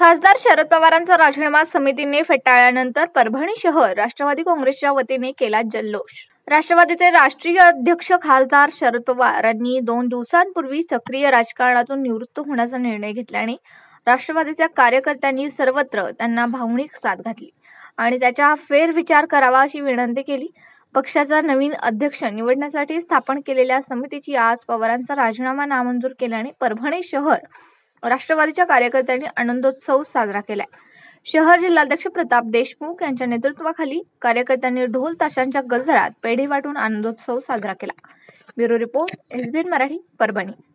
खासदार शरद पवारांचा राजीनामा समितीने फेटाळल्यानंतर परभणी शहर राष्ट्रवादी काँग्रेसच्या वतीने केला जल्लोष राष्ट्रवादीचे राष्ट्रीय अध्यक्ष खासदार शरद पवार यांनी दोन दिवसांपूर्वी सक्रिय राजकारणातून निवृत्त होण्याचा निर्णय घेतल्याने राष्ट्रवादीच्या कार्यकर्त्यांनी सर्वत्र त्यांना भावनिक साथ घातली आणि त्याचा फेरविचार करावा अशी विनंती केली पक्षाचा नवीन अध्यक्ष निवडण्यासाठी स्थापन केलेल्या समितीची आज पवारांचा राजीनामा नामंजूर केल्याने परभणी शहर राष्ट्रवादीच्या कार्यकर्त्यांनी आनंदोत्सव साजरा केलाय शहर जिल्हाध्यक्ष प्रताप देशमुख यांच्या नेतृत्वाखाली कार्यकर्त्यांनी ढोल ताशांच्या गजरात पेढे वाटून आनंदोत्सव साजरा केला bureau report SBN Marathi Parbhani